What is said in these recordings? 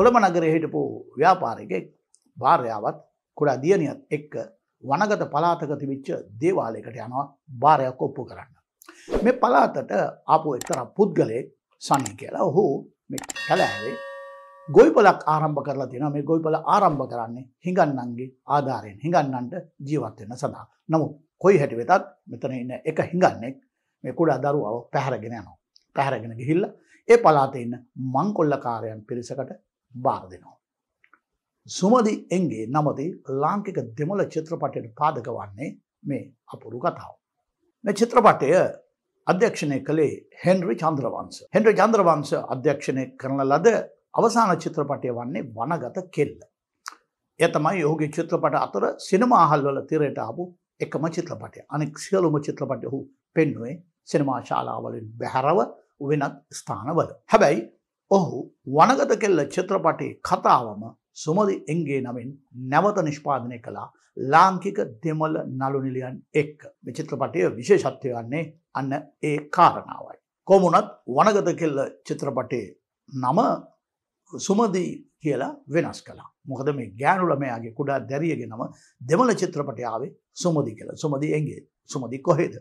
කොළඹ නගර හිටපු ව්‍යාපාරිකෙක් භාර්යාවත් කුඩා දියනියත් එක්ක වනගත පලාතක තිවිච්ච දේවාලයකට යනවා භාරයක් ඔප්පු කරන්න. මේ පලාතට අපපු එක්තර පුද්ගලයෙක් සනි කියලා ඔහු කැලෑවේ ගොයිපලක් ආරම්භ කරලා තින මේ ගොයිපල ආරම්භ කරන්නේ හිඟන්නන්ගේ ආධාරයෙන් හිඟන්නන්ට ජීවත්වෙන සඳහා. නමුත් කොයි හැටි වෙතත් මෙතන ඉන්න එක හිඟන්නෙක් මේ කුඩා දරුවාව පැහරගෙන යනවා. පැහරගෙන ගිහිල්ල ඒ පලාතඉන්න මංකොල්ලකාරයන් පිරිසකට බාර දෙනවා. සුමදි එන්ගේ නමති ලාංකික දෙමල චිත්‍රපටයට පාදක වන්නේ මේ අපුරු කතාව. මේ චිත්‍රපටය අධ්‍යක්ෂණය කළේ හෙන්රි චන්ද්‍රවන්ස. හෙන්රි චන්ද්‍රවන්ස අධ්‍යක්ෂණය කරන ලද අවසාන චිත්‍රපටය වන්නේ වනගත කෙල්ල. එතමයි යෝගි චිත්‍රපට අතර සිනමාහල්වල තිරයට ආපු එකම චිත්‍රපටය අනෙක් සියලුම චිත්‍රපට ඔහු පෙන්නුවේ සිනමා ශාලාවලින් බැහැරව වෙනත් ස්ථානවල. හැබැයි ඔහු වනගත කෙල්ල චිත්‍රපටේ කතාවම සුමදි එන්ගේ නමින් නැවත නිෂ්පාදනය කළා ලාංකික දෙමල නළුනිලියන් එක් චිත්‍රපටය විශේෂත්වය වන්නේ අන්න ඒ කාරණාවයි. කොමුණත් වනගත කෙල්ල චිත්‍රපටේ නම සුමදී කියලා වෙනස් කලා මොකද මේ ගෑනුලමයාගේ කුඩා දැරියග නම දෙමල චිත්‍රපටයාවේ සුමදි කියලා සුමදි එන්ගේ සුමදි කොහේද.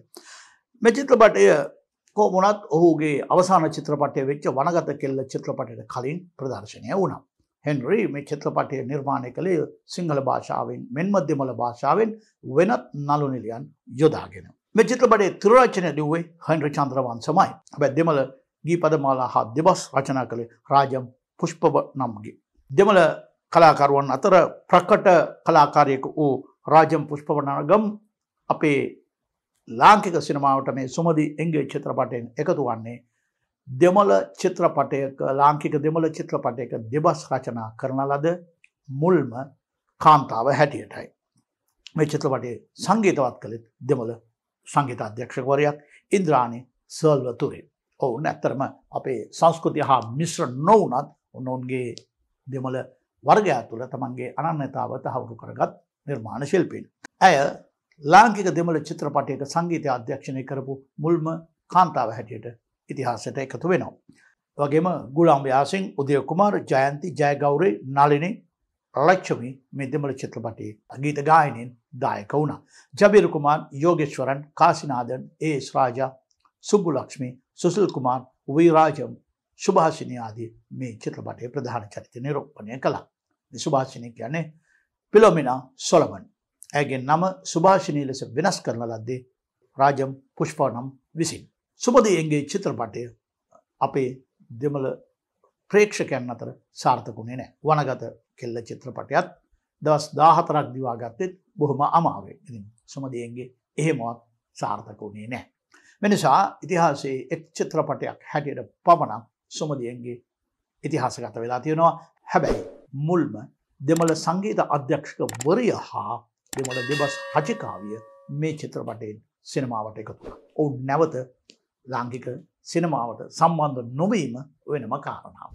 මෙ චිත්‍රපටය කෝමුණත් ඔහුගේ අවසාන චිත්‍රපටය වෙච්ච වනගත කෙල්ල චිත්‍රපටයට කලින් ප්‍රදර්ශනය වුණා. හෙන්රී මේ චිත්‍රපටය නිර්මාණය කළේ සිංහල භාෂාවෙන් මෙන්ම දෙමළ භාෂාවෙන් වෙනත් නලු නිලියන් යොදාගෙන. මේ චිත්‍රපටේ තිරරචනය දුවේ හන්රි චන්ද්‍රවන් සමයි. හැබැයි දෙමළ ගීපදමාලා හා දෙබස් රචනා කළේ රාජම් පුෂ්පව නම්ගේ. දෙමළ කලාකරුවන් අතර ප්‍රකට කලාකාරයෙකු වූ රාජම් පුෂ්පවනාගම් අපේ ලාංකික සිනමාවට මේ සුමදි එංගේ චිත්‍රපටයෙන් එකතු වන්නේ දෙමල චිත්‍රපටයක ලාංකික දෙමල චිත්‍රපටයක දෙබස් රචනා කරන ලද මුල්ම කාන්තාව හැටියටයි. මේ චිත්‍රපටේ සංගීතවත් කළෙත් දෙමල සංගීත අධ්‍යක්ෂකවරයක් ඉන්ද්‍රාණි සල්වතුරේ. ඔවුන් ඇත්තරම අපේ සංස්කෘතිය හා මිශ්‍ර නොවනත් ඔන්නොන්ගේ දෙමල වර්ගයා තුළ තමන්ගේ අනන්නතාව තහවුරු කරගත් නිර්මාණ ශිල්පීන්. ඇය ලාංකික දෙමළ චිත්‍රපටයක සංගීතය අධ්‍යක්ෂණය කරපු මුල්ම කාන්තාව හැටියට ඉතිහාසට එකතු වෙනවා. වගේම ගුලාම්භයාසිං උදය කුමාර ජයන්ති ජයගෞරේ නලිනේ ලච්චමි මේ දෙමළ චිත්‍රපටයේ අගීත ගායනෙන් දායක වුණ. ජබිරකුමාන් යෝගෙශ්වරන් කාසිනාදන් ඒ ස්රාජා සුබ්බුලක්ෂ්මි සුසිල්කුමාන් වීරාජම් සුභාසිනය ආදී මේ චිත්‍රපටය ප්‍රධාන චරිත නිරෝපණය කළා. සුභාසිනය කියන්නේ පිලොමිනා සොලමන්. ඇගේ නම සුභාෂිනී ලෙස වෙනස් කරන ලද්දේ රාජම් පුෂ්පානම් විසින්. සුබදයන්ගේ චිත්‍රපටය අපේ දෙමල ප්‍රේක්ෂකයන් අතර සාර්ථකුණේ නෑ වනගත කෙල්ල චිත්‍රපටයත් දවස් දාහතරක් දිවාගත්තෙත් බොහොම අමාවේ සුමදයන්ගේ එහෙමවත් සාර්ථක වුණේ නෑ. මෙනිසා ඉතිහාසේ එක් චිත්‍රපටයක් හැටියට පමණක් සුමදියන්ගේ ඉතිහාසගත වෙලා තියෙනවා හැබැයි මුල්ම දෙමළ සංගීත අධ්‍යක්ෂක වරිය හා දෙමළ දෙබස් රජකාවිය මේ චිත්‍රපටයෙන් සිනමාවට එකතු ඔවු නැවත ලාංකික සිනමාවට සම්බන්ධ නොවීම වෙනම කාරණාව.